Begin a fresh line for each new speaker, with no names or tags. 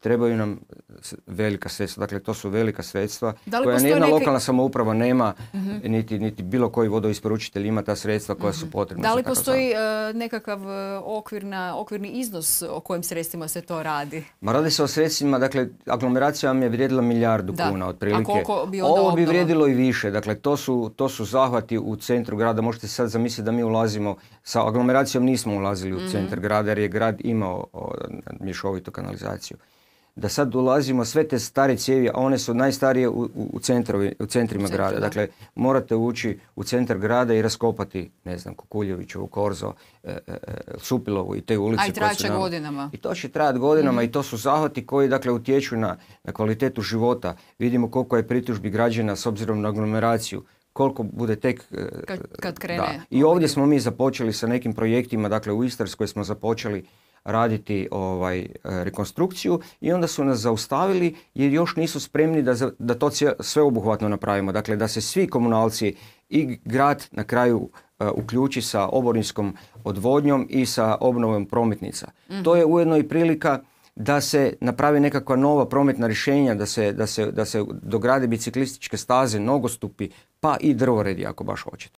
trebaju nam velika sredstva. Dakle, to su velika sredstva koja nijedna lokalna samouprava nema, mhm. niti, bilo koji vodoisporučitelj ima ta sredstva koja su mhm. potrebna. Da li postoji e, nekakav e, okvirni iznos o kojim sredstvima se to radi? Ma radi se o sredstvima, dakle, aglomeracija vam je vrijedila milijardu kuna otprilike. A bi onda Ovo bi vrijedilo i više. Dakle, to su, zahvati u centru grada. Možete sad zamisliti da mi ulazimo, sa aglomeracijom nismo ulazili u mhm. centar grada jer je grad imao mješovitu kanalizaciju da sad dolazimo sve te stare cijevi, a one su najstarije u, u, centrima grada. Dakle, morate ući u centar grada i raskopati, ne znam, Kukuljevićevu, Korzo, e, e, e, Supilovu i te ulice. A i trajat godinama. I to će trajati godinama mhm. i to su zahvati koji, dakle, utječu na, kvalitetu života. Vidimo koliko je pritužbi građana s obzirom na aglomeraciju koliko bude tek... Kad, krene. I ovdje smo mi započeli sa nekim projektima, dakle u Istarskoj smo započeli raditi ovaj, e, rekonstrukciju i onda su nas zaustavili jer još nisu spremni da, da to sve obuhvatno napravimo. Dakle, da se svi komunalci i grad na kraju e, uključi sa oborinskom odvodnjom i sa obnovom prometnica. Mhm. To je ujedno i prilika da se napravi nekakva nova prometna rješenja, da se, da se, da se dograde biciklističke staze, nogostupi, pa i drvoredi ako baš hoćete.